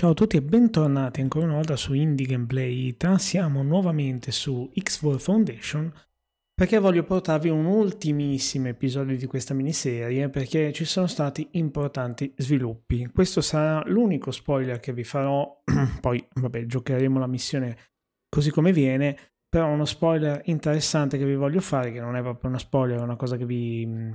Ciao a tutti e bentornati ancora una volta su Indie Gameplay Ita. Siamo nuovamente su X4 Foundation perché voglio portarvi un ultimissimo episodio di questa miniserie perché ci sono stati importanti sviluppi. Questo sarà l'unico spoiler che vi farò, poi vabbè giocheremo la missione così come viene, però uno spoiler interessante che vi voglio fare, che non è proprio uno spoiler, è una cosa che vi mm,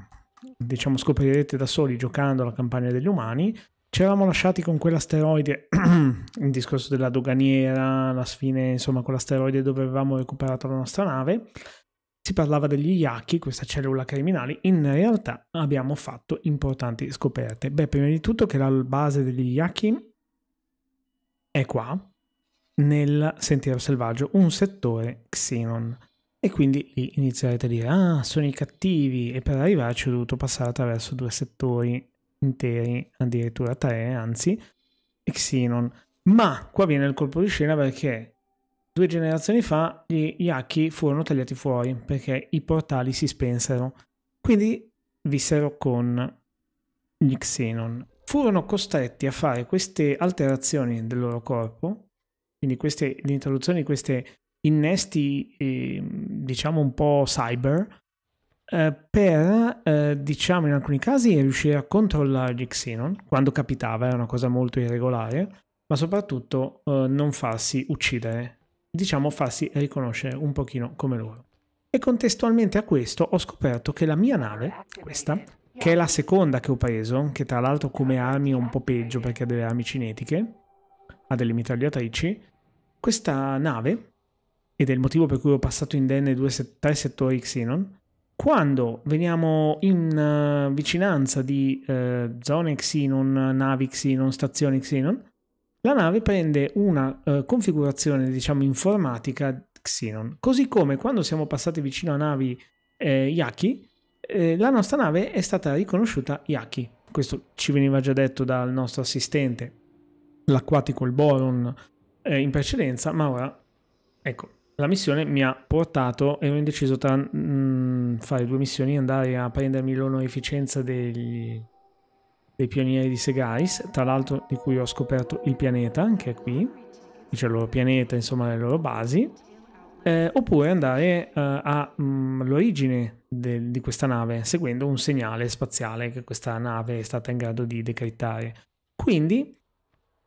diciamo scoprirete da soli giocando la campagna degli umani ci eravamo lasciati con quell'asteroide, il discorso della doganiera, la fine, insomma, con l'asteroide dove avevamo recuperato la nostra nave. Si parlava degli Yaki, questa cellula criminale. In realtà abbiamo fatto importanti scoperte. Beh, prima di tutto che la base degli Yaki è qua, nel sentiero selvaggio, un settore Xenon. E quindi lì inizierete a dire, ah, sono i cattivi, e per arrivarci ho dovuto passare attraverso due settori interi, addirittura tre, anzi, e Xenon. Ma qua viene il colpo di scena perché due generazioni fa gli Yaki furono tagliati fuori perché i portali si spensero. Quindi vissero con gli Xenon. Furono costretti a fare queste alterazioni del loro corpo, quindi queste, l'introduzione di questi innesti, eh, diciamo un po' cyber, eh, per, eh, diciamo in alcuni casi, riuscire a controllare gli Xenon, quando capitava, era una cosa molto irregolare, ma soprattutto eh, non farsi uccidere, diciamo farsi riconoscere un pochino come loro. E contestualmente a questo ho scoperto che la mia nave, questa, che è la seconda che ho preso, che tra l'altro come armi è un po' peggio perché ha delle armi cinetiche, ha delle mitragliatrici, questa nave, ed è il motivo per cui ho passato indenne due, tre settori Xenon, quando veniamo in uh, vicinanza di uh, zone Xenon, navi Xenon, stazioni Xenon, la nave prende una uh, configurazione, diciamo, informatica Xenon. Così come quando siamo passati vicino a navi eh, Yaki, eh, la nostra nave è stata riconosciuta Yaki. Questo ci veniva già detto dal nostro assistente, l'acquatico, il Boron, eh, in precedenza, ma ora, ecco, la missione mi ha portato, e ho indeciso tra mh, mm, fare due missioni, andare a prendermi l'onorificenza degli, dei pionieri di Segaris tra l'altro di cui ho scoperto il pianeta, anche qui, c'è cioè il loro pianeta, insomma le loro basi, eh, oppure andare eh, all'origine mm, di questa nave, seguendo un segnale spaziale che questa nave è stata in grado di decrittare Quindi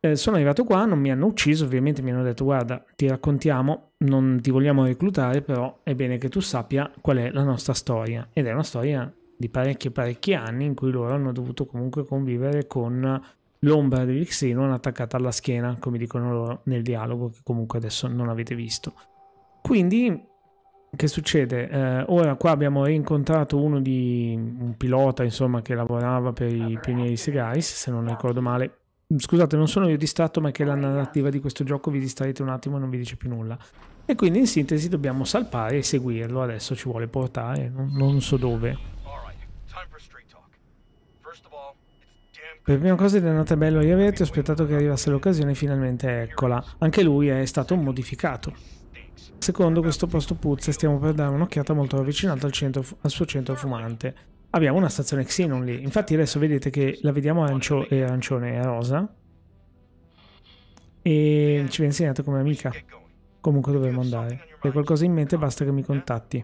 eh, sono arrivato qua, non mi hanno ucciso, ovviamente mi hanno detto guarda ti raccontiamo, non ti vogliamo reclutare, però è bene che tu sappia qual è la nostra storia. Ed è una storia di parecchi e parecchi anni in cui loro hanno dovuto comunque convivere con l'ombra di Xenon attaccata alla schiena, come dicono loro nel dialogo che comunque adesso non avete visto. Quindi che succede? Eh, ora qua abbiamo rincontrato uno di un pilota, insomma, che lavorava per i pionieri Segaris, se non ricordo male, scusate, non sono io distratto, ma è che la narrativa di questo gioco vi distraete un attimo e non vi dice più nulla. E quindi in sintesi dobbiamo salpare e seguirlo, adesso ci vuole portare, non, non so dove. Per prima cosa è andata bello riaverti, ho aspettato che arrivasse l'occasione finalmente eccola. Anche lui è stato modificato. Secondo questo posto puzza stiamo per dare un'occhiata molto ravvicinata al, al suo centro fumante abbiamo una stazione Xenon lì. Infatti adesso vedete che la vediamo ancio e arancione e rosa. E ci viene insegnata come amica. Comunque dovremmo andare. Se hai qualcosa in mente basta che mi contatti.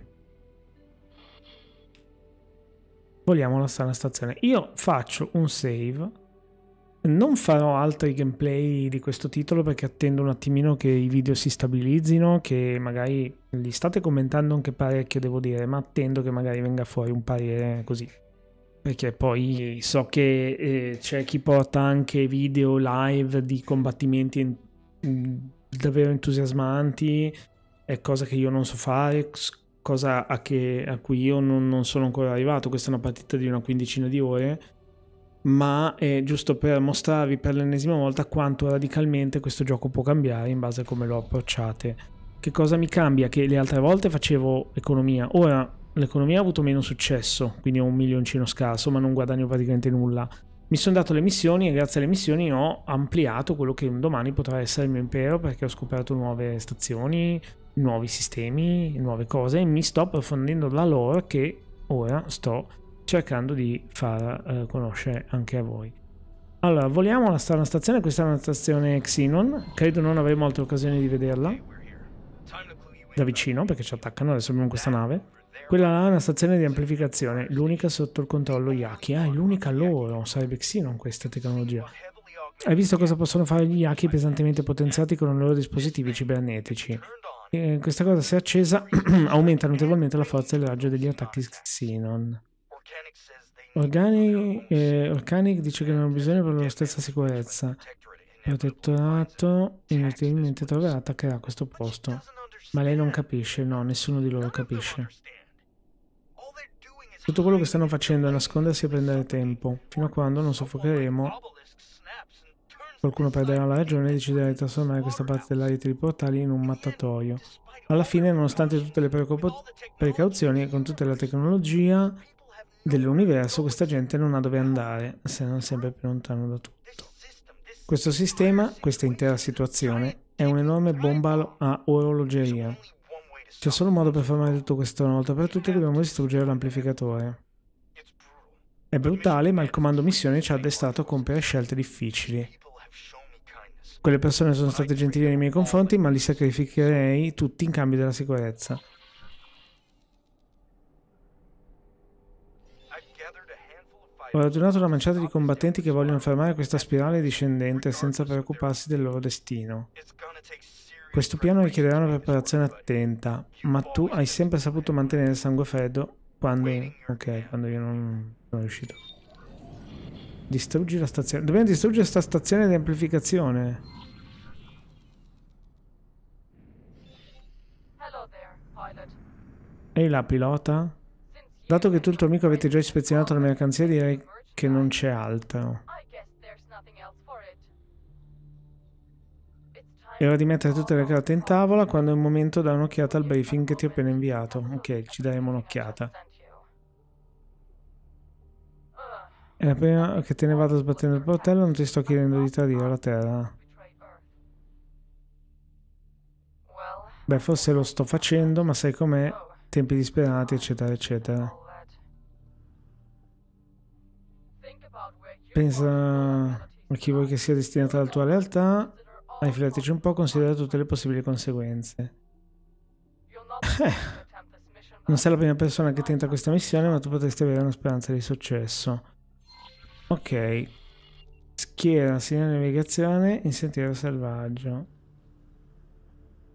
Vogliamo la stazione. Io faccio un save non farò altri gameplay di questo titolo perché attendo un attimino che i video si stabilizzino, che magari li state commentando anche parecchio, devo dire, ma attendo che magari venga fuori un parere così. Perché poi so che eh, c'è chi porta anche video live di combattimenti in... davvero entusiasmanti, è cosa che io non so fare, cosa a, che, a cui io non, non sono ancora arrivato. Questa è una partita di una quindicina di ore ma è giusto per mostrarvi per l'ennesima volta quanto radicalmente questo gioco può cambiare in base a come lo approcciate. Che cosa mi cambia? Che le altre volte facevo economia, ora l'economia ha avuto meno successo, quindi ho un milioncino scarso, ma non guadagno praticamente nulla. Mi sono dato le missioni e grazie alle missioni ho ampliato quello che un domani potrà essere il mio impero perché ho scoperto nuove stazioni, nuovi sistemi, nuove cose e mi sto approfondendo la lore che ora sto cercando di far eh, conoscere anche a voi. Allora, voliamo alla strana stazione, questa è una stazione Xenon, credo non avremo altre occasioni di vederla da vicino perché ci attaccano, adesso abbiamo questa nave. Quella là è una stazione di amplificazione, l'unica sotto il controllo Yaki. Ah, è l'unica loro, sarebbe Xenon questa tecnologia. Hai visto cosa possono fare gli Yaki pesantemente potenziati con i loro dispositivi cibernetici? E eh, questa cosa se accesa aumenta notevolmente la forza e il raggio degli attacchi Xenon. Organic, eh, Organic dice che non hanno bisogno per la stessa sicurezza. Protettorato inutilmente troverà attaccherà questo posto. Ma lei non capisce, no, nessuno di loro capisce. Tutto quello che stanno facendo è nascondersi e prendere tempo, fino a quando non soffocheremo. Qualcuno perderà la ragione e deciderà di trasformare questa parte della rete di portali in un mattatoio. Alla fine, nonostante tutte le precauzioni e con tutta la tecnologia, dell'universo questa gente non ha dove andare se non sempre più lontano da tutto. Questo sistema, questa intera situazione, è un'enorme bomba a orologeria. C'è solo un modo per fermare tutto questo una volta per tutte, dobbiamo distruggere l'amplificatore. È brutale, ma il comando missione ci ha addestrato a compiere scelte difficili. Quelle persone sono state gentili nei miei confronti, ma li sacrificherei tutti in cambio della sicurezza. Ho radunato una manciata di combattenti che vogliono fermare questa spirale discendente senza preoccuparsi del loro destino. Questo piano richiederà una preparazione attenta, ma tu hai sempre saputo mantenere il sangue freddo quando... Ok, quando io non sono riuscito. Distruggi la stazione. Dobbiamo distruggere questa stazione di amplificazione. Ehi là, pilota? Dato che tu e il tuo amico avete già ispezionato la mia canzia, direi che non c'è altro. È ora di mettere tutte le carte in tavola quando è il momento dare un'occhiata al briefing che ti ho appena inviato. Ok, ci daremo un'occhiata. E la prima che te ne vado sbattendo il portello, non ti sto chiedendo di tradire la terra. Beh, forse lo sto facendo, ma sai com'è? tempi disperati, eccetera, eccetera. Pensa a chi vuoi che sia destinato alla tua realtà, riflettici un po', considera tutte le possibili conseguenze. Eh. Non sei la prima persona che tenta questa missione, ma tu potresti avere una speranza di successo. Ok. Schiera, segna navigazione in sentiero selvaggio.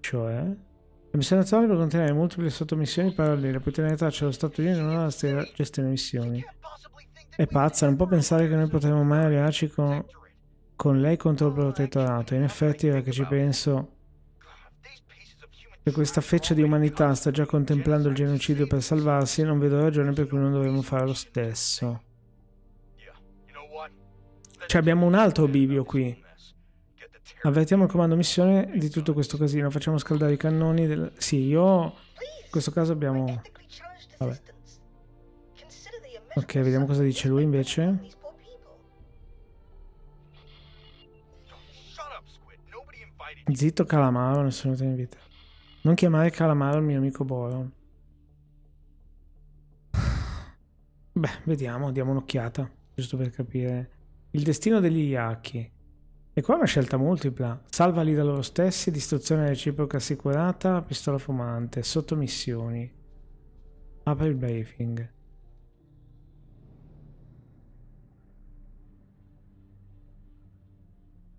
Cioè... La missione attuale può contenere multiple sottomissioni parallele, puoi tenere traccia dello stato di ognuno alla stessa gestione missioni. È pazza, non può pensare che noi potremmo mai allearci con, con lei contro il protettorato. In effetti, ora che ci penso, se questa feccia di umanità sta già contemplando il genocidio per salvarsi, non vedo ragione per cui non dovremmo fare lo stesso. Cioè abbiamo un altro bivio qui. Avvertiamo il comando missione di tutto questo casino. Facciamo scaldare i cannoni del... Sì, io... In questo caso abbiamo... Vabbè. Ok, vediamo cosa dice lui invece. Zitto Calamaro, nessuno ti invita. Non chiamare Calamaro il mio amico Boron. Beh, vediamo, diamo un'occhiata, giusto per capire. Il destino degli Yaki. E qua è una scelta multipla. Salvali da loro stessi, distruzione reciproca assicurata, pistola fumante, sottomissioni. Apri il briefing.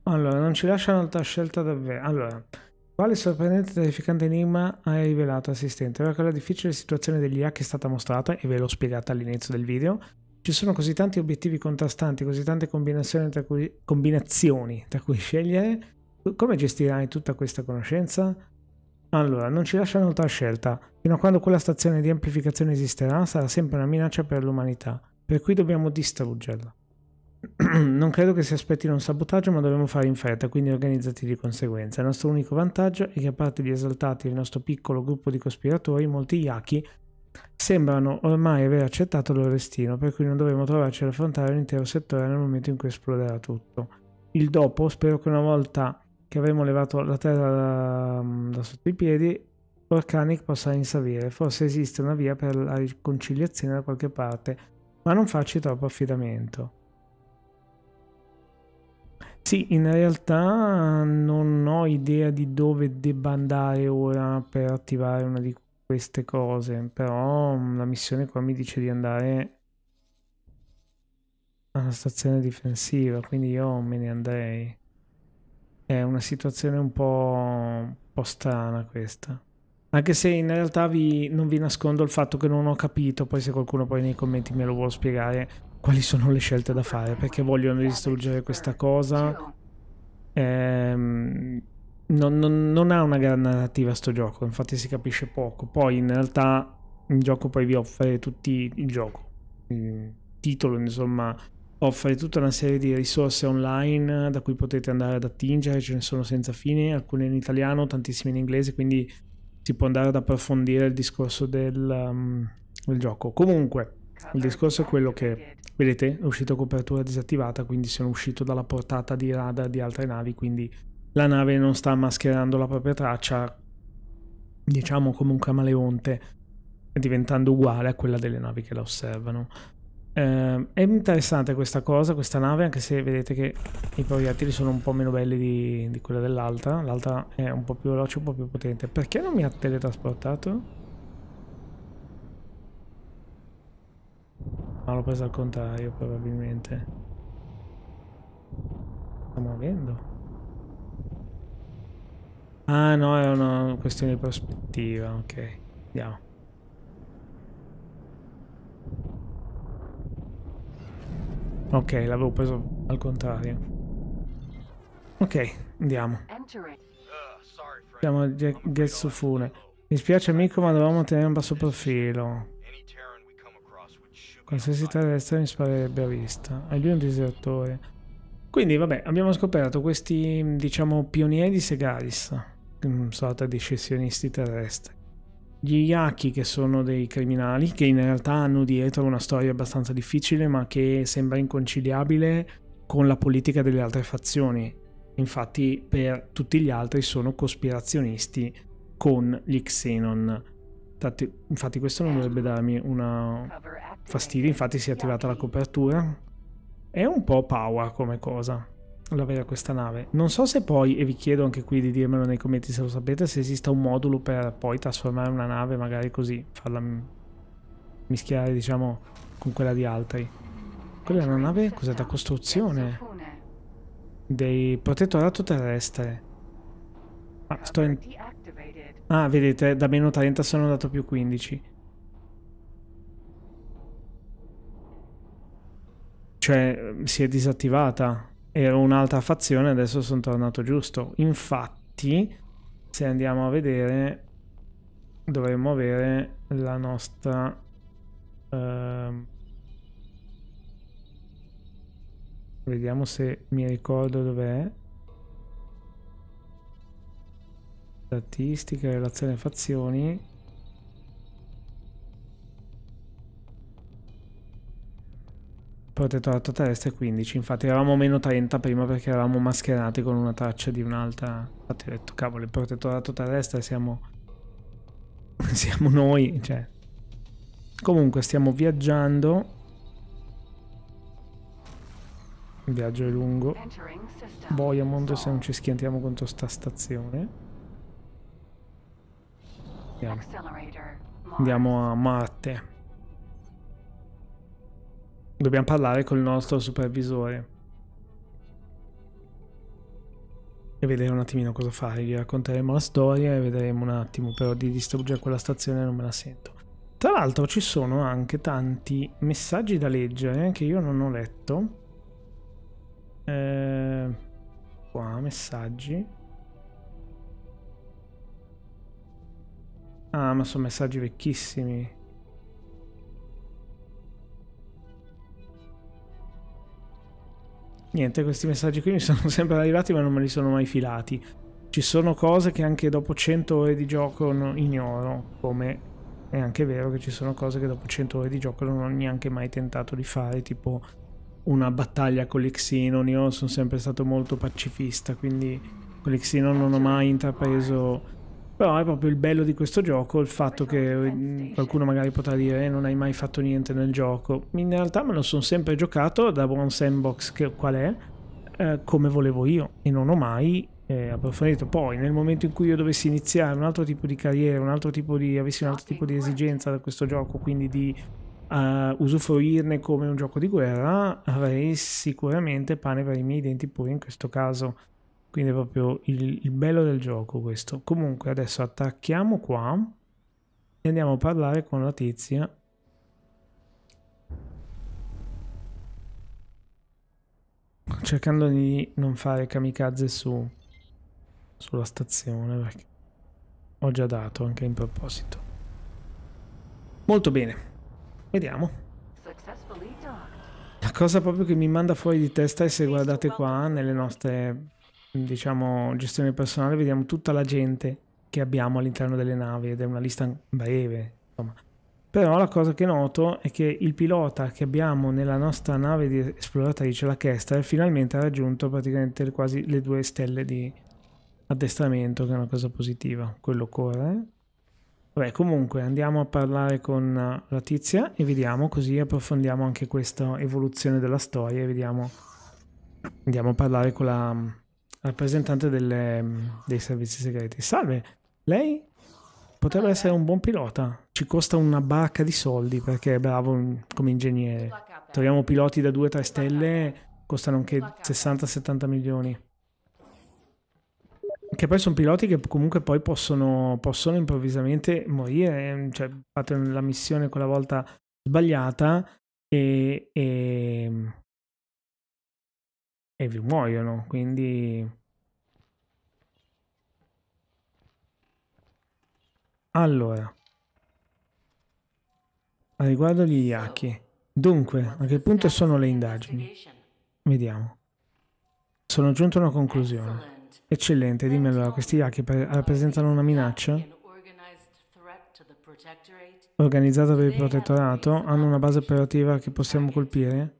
Allora, non ci lascia un'altra scelta davvero. Allora, quale sorprendente e terrificante enigma hai rivelato, assistente? Ora che la difficile situazione degli hack è stata mostrata e ve l'ho spiegata all'inizio del video, ci sono così tanti obiettivi contrastanti, così tante combinazioni tra cui, combinazioni tra cui scegliere. Come gestirai tutta questa conoscenza? Allora, non ci lasciano altra scelta. Fino a quando quella stazione di amplificazione esisterà, sarà sempre una minaccia per l'umanità, per cui dobbiamo distruggerla. non credo che si aspettino un sabotaggio, ma dobbiamo fare in fretta, quindi organizzati di conseguenza. Il nostro unico vantaggio è che a parte gli esaltati del nostro piccolo gruppo di cospiratori, molti Yaki sembrano ormai aver accettato il loro destino, per cui non dovremo trovarci ad affrontare l'intero settore nel momento in cui esploderà tutto. Il dopo, spero che una volta che avremo levato la terra da, mm, da sotto i piedi, Organic possa rinsavire. Forse esiste una via per la riconciliazione da qualche parte, ma non farci troppo affidamento. Sì, in realtà non ho idea di dove debba andare ora per attivare una di queste queste cose, però mm, la missione qua mi dice di andare alla stazione difensiva, quindi io me ne andrei. È una situazione un po', un po strana questa. Anche se in realtà vi, non vi nascondo il fatto che non ho capito, poi se qualcuno poi nei commenti me lo vuole spiegare, quali sono le scelte da fare, perché vogliono distruggere questa cosa. Ehm, non, non, non, ha una gran narrativa sto gioco, infatti si capisce poco. Poi in realtà il gioco poi vi offre tutti il gioco, il titolo insomma offre tutta una serie di risorse online da cui potete andare ad attingere, ce ne sono senza fine, alcune in italiano, tantissime in inglese, quindi si può andare ad approfondire il discorso del, um, del gioco. Comunque, il discorso è quello che, vedete, è uscito copertura disattivata, quindi sono uscito dalla portata di radar di altre navi, quindi la nave non sta mascherando la propria traccia, diciamo come un camaleonte, diventando uguale a quella delle navi che la osservano. Eh, è interessante questa cosa, questa nave, anche se vedete che i proiettili sono un po' meno belli di, di quella dell'altra. L'altra è un po' più veloce, un po' più potente. Perché non mi ha teletrasportato? Ma l'ho presa al contrario, probabilmente. Sta muovendo. Ah no, è una questione di prospettiva, ok. Andiamo. Ok, l'avevo preso al contrario. Ok, andiamo. Siamo a Getsufune. Mi spiace amico, ma dovevamo tenere un basso profilo. Qualsiasi terrestre mi sparerebbe a vista. E lui è un disertore. Quindi, vabbè, abbiamo scoperto questi, diciamo, pionieri di Segaris sorta di scissionisti terrestri. Gli Yaki, che sono dei criminali, che in realtà hanno dietro una storia abbastanza difficile, ma che sembra inconciliabile con la politica delle altre fazioni. Infatti, per tutti gli altri sono cospirazionisti con gli Xenon. Infatti, infatti questo non dovrebbe darmi una fastidio, infatti si è attivata la copertura. È un po' power come cosa l'avere questa nave. Non so se poi, e vi chiedo anche qui di dirmelo nei commenti se lo sapete, se esista un modulo per poi trasformare una nave magari così, farla mischiare diciamo con quella di altri. Quella è una nave, cos'è, da costruzione? Dei protettorato terrestre. Ah, sto in... Ah, vedete, da meno 30 sono andato più 15. Cioè, si è disattivata ero un'altra fazione, adesso sono tornato giusto. Infatti, se andiamo a vedere, dovremmo avere la nostra... Uh, vediamo se mi ricordo dov'è. Statistica, relazione fazioni. protettorato terrestre 15, infatti eravamo meno 30 prima perché eravamo mascherati con una traccia di un'altra. Infatti ho detto, cavolo, il protettorato terrestre siamo... siamo noi, cioè... Comunque stiamo viaggiando. Il viaggio è lungo. Boia mondo se non ci schiantiamo contro sta stazione. Andiamo, Andiamo a Marte. Dobbiamo parlare col nostro supervisore. E vedere un attimino cosa fare. Gli racconteremo la storia e vedremo un attimo. Però di distruggere quella stazione non me la sento. Tra l'altro ci sono anche tanti messaggi da leggere eh, che io non ho letto. Eh, qua, messaggi. Ah, ma sono messaggi vecchissimi. Niente, questi messaggi qui mi sono sempre arrivati ma non me li sono mai filati. Ci sono cose che anche dopo 100 ore di gioco ignoro, come è anche vero che ci sono cose che dopo 100 ore di gioco non ho neanche mai tentato di fare, tipo una battaglia con l'Ixinon, Io sono sempre stato molto pacifista, quindi con l'Ixinon non ho mai intrapreso però è proprio il bello di questo gioco il fatto che mm, qualcuno magari potrà dire eh, non hai mai fatto niente nel gioco in realtà me lo sono sempre giocato da buon sandbox che, qual è eh, come volevo io e non ho mai eh, approfondito poi nel momento in cui io dovessi iniziare un altro tipo di carriera un altro tipo di avessi un altro tipo di esigenza da questo gioco quindi di uh, usufruirne come un gioco di guerra avrei sicuramente pane per i miei denti pure in questo caso quindi è proprio il, il bello del gioco questo. Comunque adesso attacchiamo qua e andiamo a parlare con la tizia cercando di non fare kamikaze su sulla stazione perché ho già dato anche in proposito molto bene vediamo la cosa proprio che mi manda fuori di testa è se guardate qua nelle nostre diciamo, gestione personale vediamo tutta la gente che abbiamo all'interno delle navi ed è una lista breve, insomma. Però la cosa che noto è che il pilota che abbiamo nella nostra nave di esploratrice, la Kester, finalmente ha raggiunto praticamente quasi le due stelle di addestramento, che è una cosa positiva. Quello corre. Vabbè, comunque andiamo a parlare con la tizia e vediamo, così approfondiamo anche questa evoluzione della storia e vediamo... Andiamo a parlare con la rappresentante delle, dei servizi segreti. Salve, lei potrebbe ah, essere un buon pilota. Ci costa una barca di soldi perché è bravo come ingegnere. Troviamo piloti da 2-3 stelle, costano anche 60-70 milioni. Che poi sono piloti che comunque poi possono, possono improvvisamente morire. Eh, cioè, fate la missione quella volta sbagliata e, e e vi muoiono, quindi... Allora, a riguardo gli Yaki, dunque, a che punto sono le indagini? Vediamo. Sono giunto a una conclusione. Eccellente, dimmi allora, questi Yaki rappresentano una minaccia? Organizzata per il protettorato, hanno una base operativa che possiamo colpire?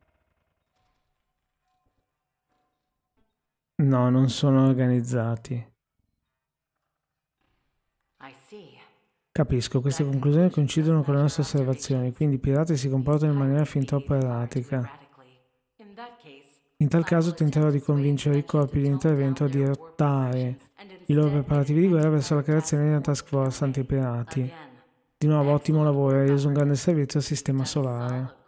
No, non sono organizzati. Capisco, queste conclusioni coincidono con le nostre osservazioni, quindi i pirati si comportano in maniera fin troppo erratica. In tal caso tenterò di convincere i corpi di intervento a dirottare i loro preparativi di guerra verso la creazione di una task force antipirati. Di nuovo ottimo lavoro, hai reso un grande servizio al sistema solare.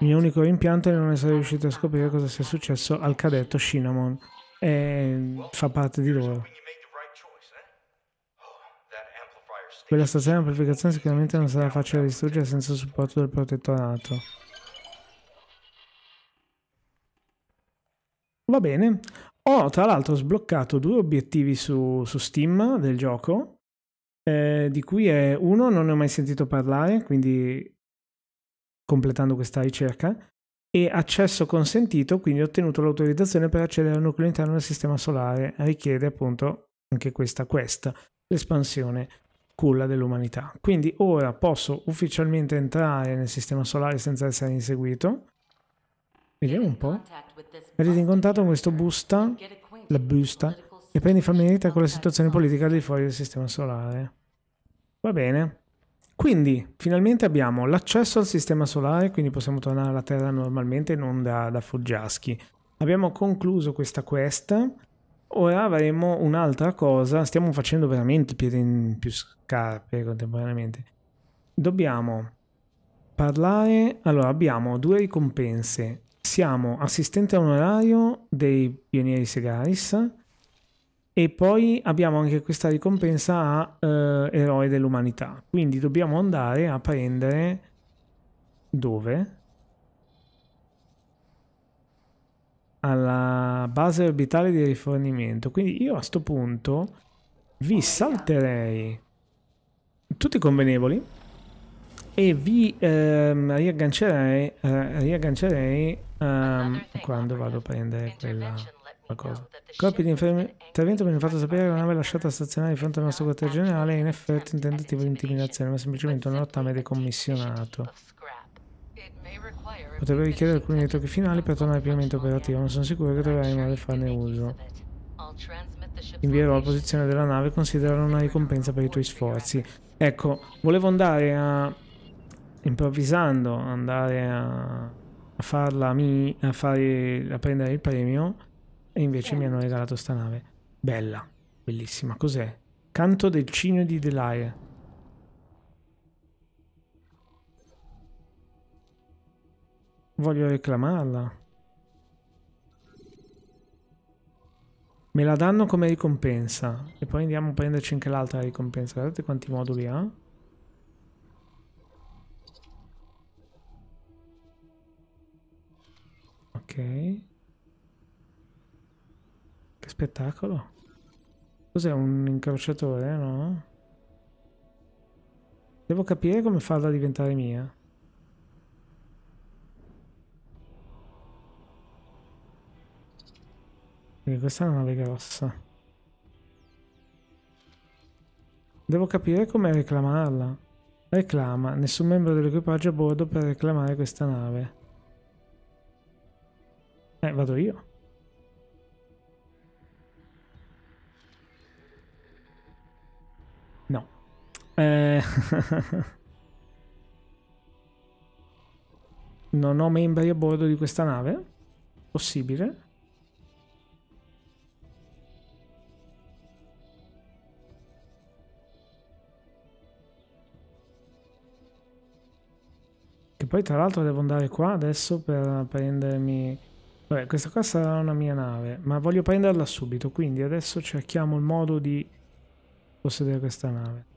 Il mio unico rimpianto è non essere riuscito a scoprire cosa sia successo al cadetto Cinnamon. E fa parte di loro. Quella stazione di amplificazione sicuramente non sarà facile da distruggere senza il supporto del protettorato. Va bene. Ho tra l'altro sbloccato due obiettivi su, su Steam del gioco, eh, di cui è uno non ne ho mai sentito parlare, quindi completando questa ricerca, e accesso consentito, quindi ho ottenuto l'autorizzazione per accedere al nucleo interno del sistema solare, richiede appunto anche questa quest, l'espansione culla dell'umanità. Quindi ora posso ufficialmente entrare nel sistema solare senza essere inseguito. Vediamo un po'. in contatto con questo busta, la busta, e prendi familiarità con la situazione politica al di fuori del sistema solare. Va bene. Quindi finalmente abbiamo l'accesso al sistema solare, quindi possiamo tornare alla Terra normalmente, non da, da foggiaschi. Abbiamo concluso questa quest, ora avremo un'altra cosa, stiamo facendo veramente piede in più scarpe contemporaneamente. Dobbiamo parlare, allora abbiamo due ricompense, siamo assistente onorario dei pionieri Segaris e poi abbiamo anche questa ricompensa a eh, eroe dell'umanità. Quindi dobbiamo andare a prendere dove? Alla base orbitale di rifornimento. Quindi io a questo punto vi salterei tutti convenevoli e vi ehm, riaggancerei, eh, riaggancerei ehm, quando vado a prendere quella cosa. Corpi di intervento mi hanno fatto sapere che la nave lasciata stazionare di fronte al nostro quartier generale è in effetti un tentativo di intimidazione, ma semplicemente un rottame decommissionato. Potrebbe richiedere alcuni ritochi finali per tornare pienamente operativo, ma sono sicuro che dovrà rimanere a farne uso. Invierò la posizione della nave e considererò una ricompensa per i tuoi sforzi. Ecco, volevo andare a... improvvisando, andare a, a farla a, mi... a, fare... a prendere il premio e invece mi hanno certo. regalato sta nave. Bella, bellissima. Cos'è? Canto del cigno di Delaie. Voglio reclamarla. Me la danno come ricompensa. E poi andiamo a prenderci anche l'altra ricompensa. Guardate quanti moduli ha. Ok spettacolo. Cos'è un incrociatore, no? Devo capire come farla diventare mia. Perché questa è una nave grossa. Devo capire come reclamarla. Reclama. Nessun membro dell'equipaggio a bordo per reclamare questa nave. Eh, vado io. Eh... non ho membri a bordo di questa nave? Possibile? Che poi tra l'altro devo andare qua adesso per prendermi... Vabbè, questa qua sarà una mia nave, ma voglio prenderla subito, quindi adesso cerchiamo il modo di possedere questa nave.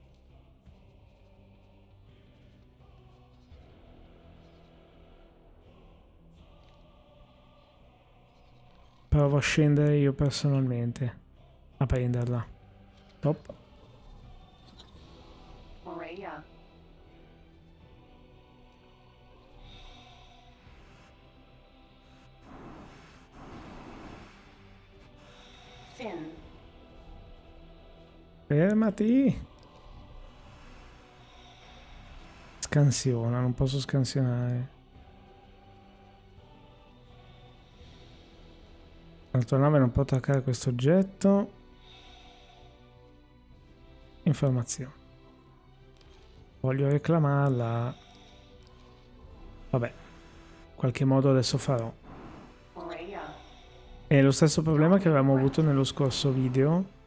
provo a scendere io personalmente a prenderla. Top. Fermati. Scansiona, non posso scansionare. La tua nave non può attaccare questo oggetto. Informazione. Voglio reclamarla. Vabbè. In qualche modo adesso farò. È lo stesso problema che avevamo avuto nello scorso video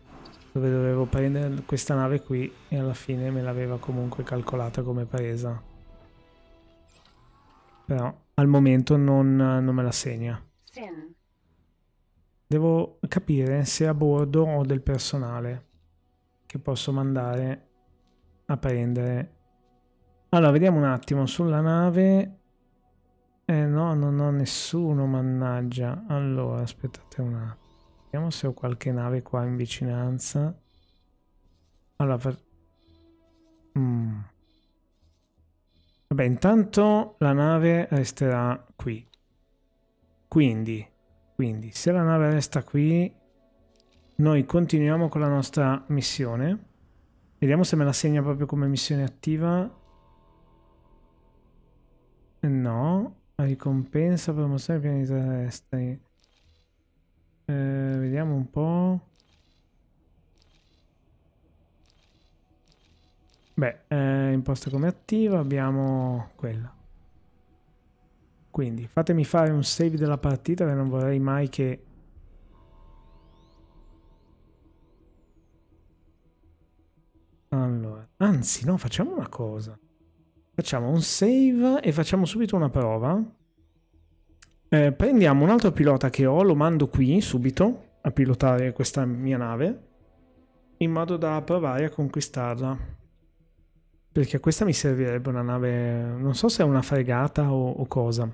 dove dovevo prendere questa nave qui e alla fine me l'aveva comunque calcolata come presa. Però al momento non, non me la segna. Sin. Devo capire se a bordo ho del personale che posso mandare a prendere. Allora, vediamo un attimo. Sulla nave... Eh no, non ho nessuno, mannaggia. Allora, aspettate un attimo. Vediamo se ho qualche nave qua in vicinanza. Allora, per... mm. Vabbè, intanto la nave resterà qui. Quindi quindi se la nave resta qui, noi continuiamo con la nostra missione. Vediamo se me la segna proprio come missione attiva. No, ricompensa per mostrare i piani terrestri. Eh, vediamo un po'. Beh, eh, imposta come attiva abbiamo quella. Quindi fatemi fare un save della partita che non vorrei mai che... Allora, anzi no, facciamo una cosa. Facciamo un save e facciamo subito una prova. Eh, prendiamo un altro pilota che ho, lo mando qui subito a pilotare questa mia nave in modo da provare a conquistarla. Perché questa mi servirebbe una nave, non so se è una fregata o, o cosa,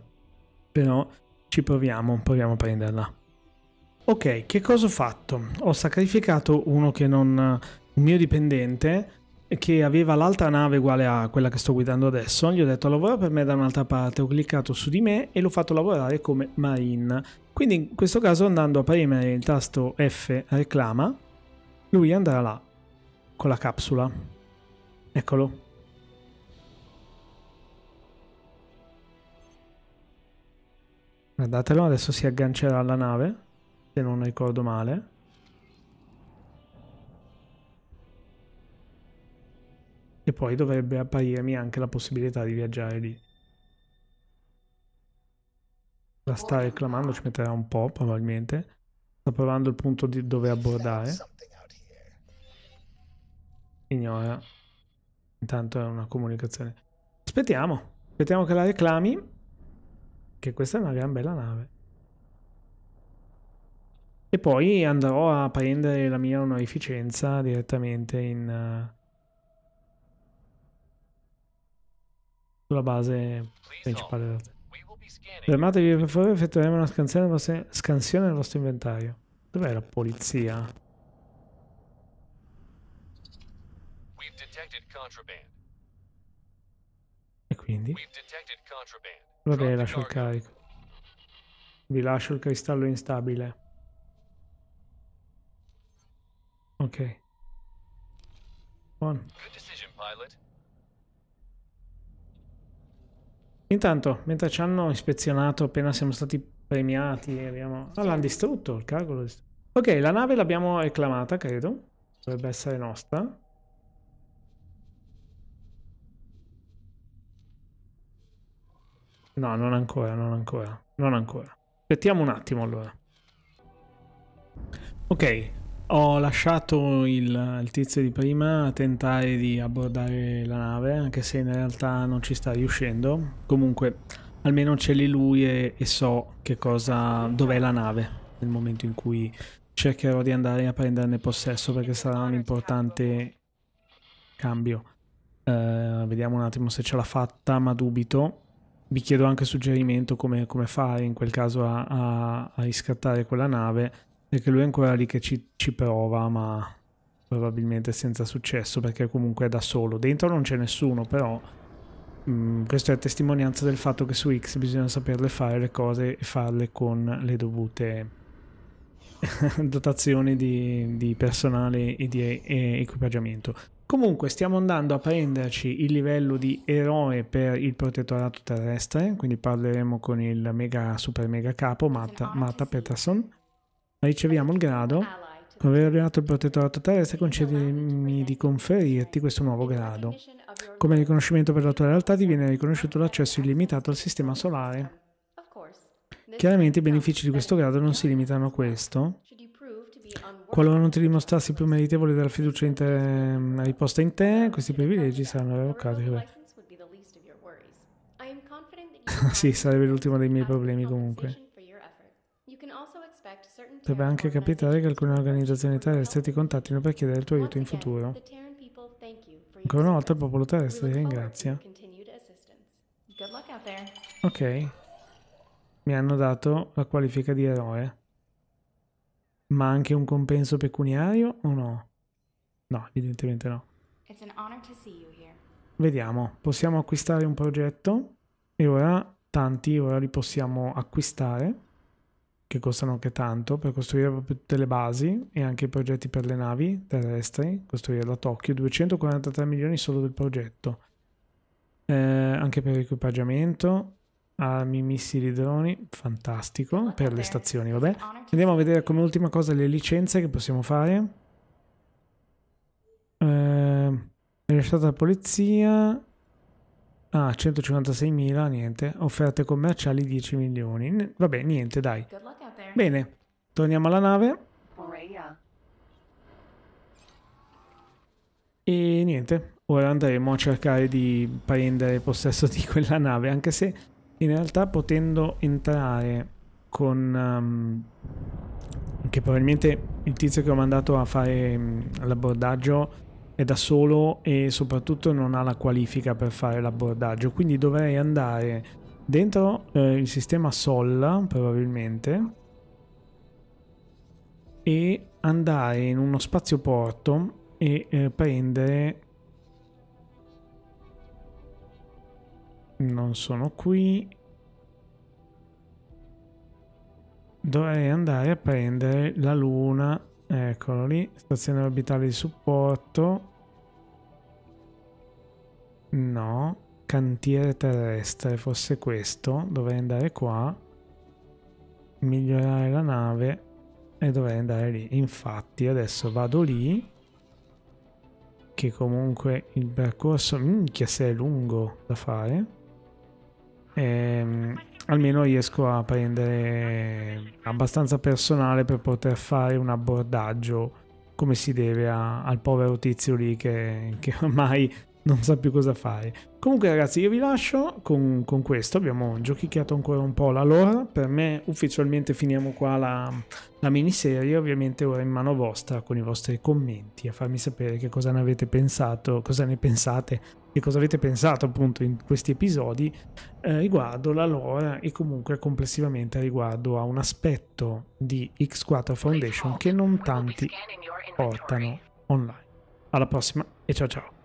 però ci proviamo, proviamo a prenderla. Ok, che cosa ho fatto? Ho sacrificato uno che non... un mio dipendente che aveva l'altra nave uguale a quella che sto guidando adesso, gli ho detto lavora per me da un'altra parte, ho cliccato su di me e l'ho fatto lavorare come marine. Quindi in questo caso andando a premere il tasto F reclama, lui andrà là con la capsula. Eccolo. Guardatelo, adesso si aggancerà alla nave, se non ricordo male. E poi dovrebbe apparirmi anche la possibilità di viaggiare lì. La sta reclamando, ci metterà un po' probabilmente. Sta provando il punto di dove abbordare. Ignora. Intanto è una comunicazione. Aspettiamo. Aspettiamo che la reclami che questa è una gran bella nave. E poi andrò a prendere la mia onorificenza direttamente in... Uh, sulla base principale della terra. Fermatevi per favore, effettueremo una scansione, scansione nel vostro inventario. Dov'è la polizia? E quindi? Va bene, lascio il carico. Vi lascio il cristallo instabile. Ok. Buon. Intanto, mentre ci hanno ispezionato, appena siamo stati premiati, abbiamo... Ah, l'hanno distrutto, il calcolo. Ok, la nave l'abbiamo reclamata, credo. Dovrebbe essere nostra. No, non ancora, non ancora, non ancora. Aspettiamo un attimo allora. Ok, ho lasciato il, il, tizio di prima a tentare di abbordare la nave, anche se in realtà non ci sta riuscendo. Comunque, almeno c'è lì lui e, e so che cosa... dov'è la nave nel momento in cui cercherò di andare a prenderne possesso perché sarà un importante cambio. Uh, vediamo un attimo se ce l'ha fatta, ma dubito vi chiedo anche suggerimento come, come fare in quel caso a, a, a, riscattare quella nave, perché lui è ancora lì che ci, ci prova, ma probabilmente senza successo, perché comunque è da solo. Dentro non c'è nessuno, però mh, mm, questo è testimonianza del fatto che su X bisogna saperle fare le cose e farle con le dovute dotazioni di, di personale e di e equipaggiamento. Comunque stiamo andando a prenderci il livello di eroe per il protettorato terrestre, quindi parleremo con il mega super mega capo Matta, Matta Peterson. Riceviamo il grado. Aver allenato il protettorato terrestre concedimi di conferirti questo nuovo grado. Come riconoscimento per la tua realtà ti viene riconosciuto l'accesso illimitato al sistema solare. Chiaramente i benefici di questo grado non si limitano a questo, Qualora non ti dimostrassi più meritevole della fiducia in te, ehm, riposta in te, questi privilegi saranno revocati. sì, sarebbe l'ultimo dei miei problemi comunque. Potrebbe anche capitare che alcune organizzazioni terrestri ti contattino per chiedere il tuo aiuto in futuro. Ancora una volta il popolo terrestre ti ringrazia. Ok. Mi hanno dato la qualifica di eroe. Ma anche un compenso pecuniario o no? No, evidentemente no. Vediamo, possiamo acquistare un progetto e ora tanti, ora li possiamo acquistare, che costano anche tanto, per costruire proprio tutte le basi e anche i progetti per le navi terrestri, costruire da Tokyo, 243 milioni solo del progetto. Eh, anche per l'equipaggiamento, armi, missili, droni, fantastico, per le stazioni, vabbè. Andiamo a vedere come ultima cosa le licenze che possiamo fare. Eh, rilasciata la polizia. Ah, 156.000, niente. Offerte commerciali 10 milioni. Vabbè, niente, dai. Bene, torniamo alla nave. E niente, ora andremo a cercare di prendere possesso di quella nave, anche se in realtà potendo entrare con... Um, che probabilmente il tizio che ho mandato a fare mm, l'abordaggio è da solo e soprattutto non ha la qualifica per fare l'abordaggio. quindi dovrei andare dentro eh, il sistema Sol probabilmente e andare in uno spazio porto e eh, prendere Non sono qui. Dovrei andare a prendere la luna. Eccolo lì. Stazione orbitale di supporto. No. Cantiere terrestre. Forse questo. Dovrei andare qua. Migliorare la nave. E dovrei andare lì. Infatti adesso vado lì Che comunque il percorso minchia se è lungo da fare ehm, almeno riesco a prendere abbastanza personale per poter fare un abbordaggio come si deve a, al povero tizio lì che, che ormai non sa più cosa fare. Comunque ragazzi io vi lascio con, con questo, abbiamo giochicchiato ancora un po' la lore, per me ufficialmente finiamo qua la, la miniserie, ovviamente ora in mano vostra con i vostri commenti a farmi sapere che cosa ne avete pensato, cosa ne pensate e cosa avete pensato appunto in questi episodi eh, riguardo la lore e comunque complessivamente riguardo a un aspetto di X4 Foundation che non tanti portano online. Alla prossima e ciao ciao!